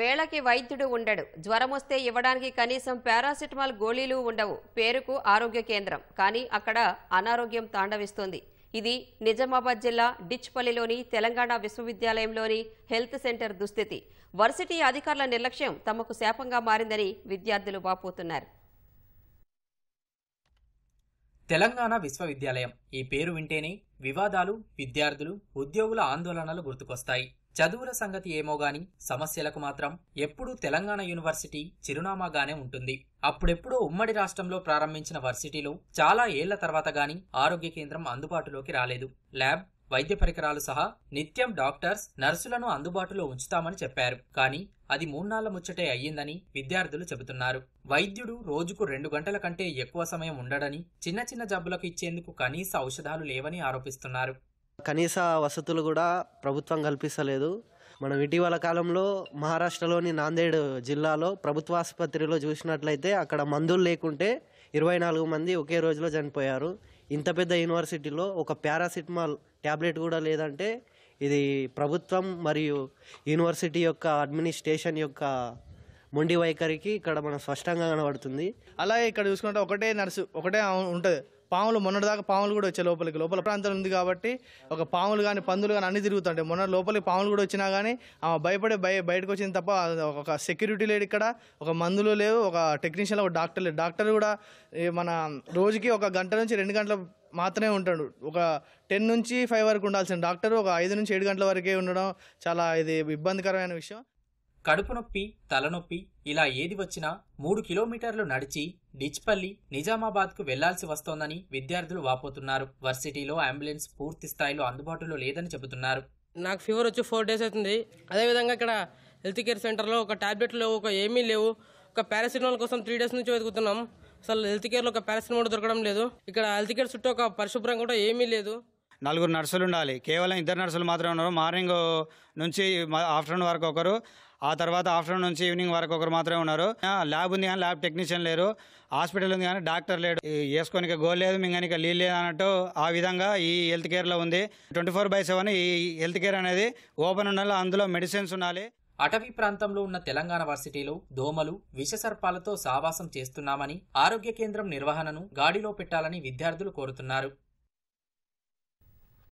వేళకి వైద్యుడు ఉండడు జ్వరం వస్తే ఇవ్వడానికి కనీసం పారాసిటమాల్ గోళీలు ఉండవు పేరుకు ఆరోగ్య కేంద్రం కానీ అక్కడ అనారోగ్యం తాండవిస్తోంది ఇది నిజామాబాద్ జిల్లా డిచ్పల్లిలోని తెలంగాణ విశ్వవిద్యాలయంలోని హెల్త్ సెంటర్ దుస్థితి వర్సిటీ అధికారుల నిర్లక్ష్యం తమకు శాపంగా మారిందని విద్యార్థులు వాపోతున్నారు తెలంగాణ విశ్వవిద్యాలయం ఈ పేరు వింటేనే వివాదాలు విద్యార్థులు ఉద్యోగుల ఆందోళనలు గుర్తుకొస్తాయి చదువుల సంగతి ఏమో గాని సమస్యలకు మాత్రం ఎప్పుడూ తెలంగాణ యూనివర్సిటీ చిరునామాగానే ఉంటుంది అప్పుడెప్పుడో ఉమ్మడి రాష్ట్రంలో ప్రారంభించిన వర్సిటీలో చాలా ఏళ్ల తర్వాత గాని ఆరోగ్య కేంద్రం అందుబాటులోకి రాలేదు ల్యాబ్ వైద్య పరికరాలు సహా నిత్యం డాక్టర్స్ నర్సులను అందుబాటులో ఉంచుతామని చెప్పారు కానీ అది మూన్నాళ్ల ముచ్చటే అయ్యిందని విద్యార్థులు చెబుతున్నారు వైద్యుడు రోజుకు రెండు గంటల కంటే ఎక్కువ సమయం ఉండడని చిన్న చిన్న జబ్బులకు ఇచ్చేందుకు కనీస ఔషధాలు లేవని ఆరోపిస్తున్నారు కనీస వసతులు కూడా ప్రభుత్వం కల్పిస్తలేదు మనం ఇటీవల కాలంలో మహారాష్ట్రలోని నాందేడ్ జిల్లాలో ప్రభుత్వ ఆసుపత్రిలో చూసినట్లయితే అక్కడ మందులు లేకుంటే ఇరవై నాలుగు మంది ఒకే రోజులో చనిపోయారు ఇంత పెద్ద యూనివర్సిటీలో ఒక పారాసిటమాల్ ట్యాబ్లెట్ కూడా లేదంటే ఇది ప్రభుత్వం మరియు యూనివర్సిటీ యొక్క అడ్మినిస్ట్రేషన్ యొక్క మొండి వైఖరికి ఇక్కడ మనం స్పష్టంగా కనబడుతుంది అలాగే ఇక్కడ చూసుకుంటే ఒకటే నర్సు ఒకటే ఉంటుంది పాములు మొన్నటిదాకా పాములు కూడా వచ్చే లోపలికి లోపల ప్రాంతం ఉంది కాబట్టి ఒక పాములు కానీ పందులు కానీ అన్ని తిరుగుతుంటాయి మొన్న లోపలికి పాములు కూడా వచ్చినా కానీ ఆమె భయపడే భయ బయటకు వచ్చింది తప్ప ఒక సెక్యూరిటీ లేడు ఇక్కడ ఒక మందులు లేవు ఒక టెక్నీషియన్ ఒక డాక్టర్ లేదు డాక్టర్ కూడా మన రోజుకి ఒక గంట నుంచి రెండు గంటల మాత్రమే ఉంటాడు ఒక టెన్ నుంచి ఫైవ్ వరకు ఉండాల్సిన డాక్టర్ ఒక ఐదు నుంచి ఏడు గంటల వరకే ఉండడం చాలా ఇది ఇబ్బందికరమైన విషయం కడుపు నొప్పి తలనొప్పి ఇలా ఏది వచ్చినా మూడు కిలోమీటర్లు నడిచి డిచ్పల్లి నిజామాబాద్కు వెళ్లాల్సి వస్తోందని విద్యార్థులు వాపోతున్నారు వర్సిటీలో అంబులెన్స్ పూర్తి స్థాయిలో అందుబాటులో లేదని చెబుతున్నారు నాకు ఫీవర్ వచ్చి ఫోర్ డేస్ అవుతుంది అదేవిధంగా ఇక్కడ హెల్త్ కేర్ సెంటర్లో ఒక లేవు ఒక ఏమీ లేవు ఒక పారాసిటమాల్ కోసం త్రీ డేస్ నుంచి వెతుకుతున్నాం అసలు హెల్త్ కేర్లో ఒక పారాసిటమాల్ దొరకడం లేదు ఇక్కడ హెల్త్ కేర్ చుట్టూ ఒక పరిశుభ్రం కూడా ఏమీ లేదు నలుగురు నర్సులు ఉండాలి కేవలం ఇద్దరు నర్సులు మాత్రమే ఉన్నారు మార్నింగ్ నుంచి ఆఫ్టర్నూన్ వరకు ఒకరు ఆ తర్వాత ఆఫ్టర్నూన్ నుంచి ఈవినింగ్ వరకు ఒకరు మాత్రమే ఉన్నారు ల్యాబ్ ఉంది కానీ ల్యాబ్ టెక్నీషియన్ లేరు హాస్పిటల్ ఉంది కానీ డాక్టర్ లేడు వేసుకోనిక గోల్ లేదు మింగనిక లీడ్ లేదు అన్నట్టు ఆ విధంగా ఈ హెల్త్ కేర్లో ఉంది ట్వంటీ ఫోర్ బై సెవెన్ ఈ హెల్త్ కేర్ అనేది ఓపెన్ ఉండాలి అందులో మెడిసిన్స్ ఉండాలి అటవీ ప్రాంతంలో ఉన్న తెలంగాణ వర్సిటీలో దోమలు విషసర్పాలతో సావాసం చేస్తున్నామని ఆరోగ్య కేంద్రం నిర్వహణను గాడిలో పెట్టాలని విద్యార్థులు కోరుతున్నారు